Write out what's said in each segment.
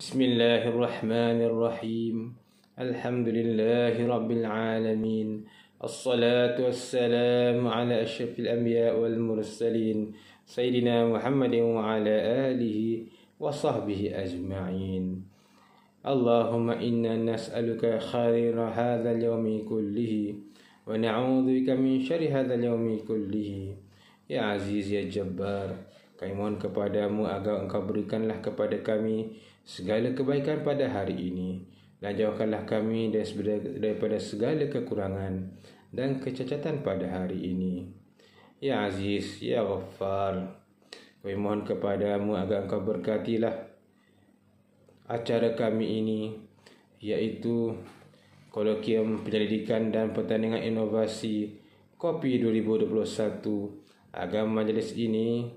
بسم الله الرحمن الرحيم الحمد لله رب العالمين الصلاة والسلام على أشرف الأنبياء والمرسلين سيدنا محمد وعلى آله وصحبه أجمعين اللهم إنا نسألك خير هذا اليوم كله ونعوذ بك من شر هذا اليوم كله يا عزيز يا جبار Kami mohon kepadamu agar engkau berikanlah kepada kami segala kebaikan pada hari ini. Dan jauhkanlah kami daripada segala kekurangan dan kecacatan pada hari ini. Ya Aziz, Ya Ghaffar. Kami mohon kepadamu agar engkau berkatilah acara kami ini. Iaitu kolokium penyelidikan dan pertandingan inovasi COPI 2021. Agar majlis ini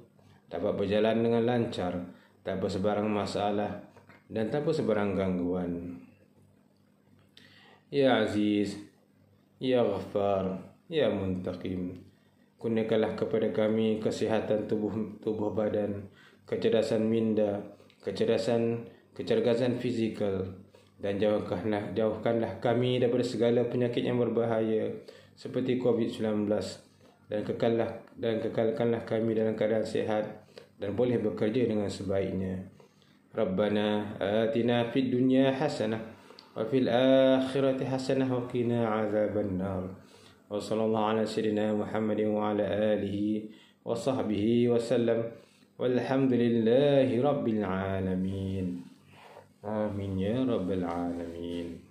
dapat berjalan dengan lancar tanpa sebarang masalah dan tanpa sebarang gangguan. Ya Aziz, Ya Ghaffar, Ya Muntakim, kurniakanlah kepada kami kesihatan tubuh tubuh badan, kecerdasan minda, kecerdasan kecergasan fizikal dan jauhkanlah jauhkanlah kami daripada segala penyakit yang berbahaya seperti COVID-19 dan kekallah dan kekalkanlah kami dalam keadaan sihat dan boleh bekerja dengan sebaiknya. Rabbana atina fid dunya hasanah wa fil akhirati hasanah wa qina azabannar. Wa sallallahu ala sayyidina Muhammad wa ala alihi wa sahbihi wa sallam. Walhamdulillahi rabbil alamin. Amin ya rabbil alamin.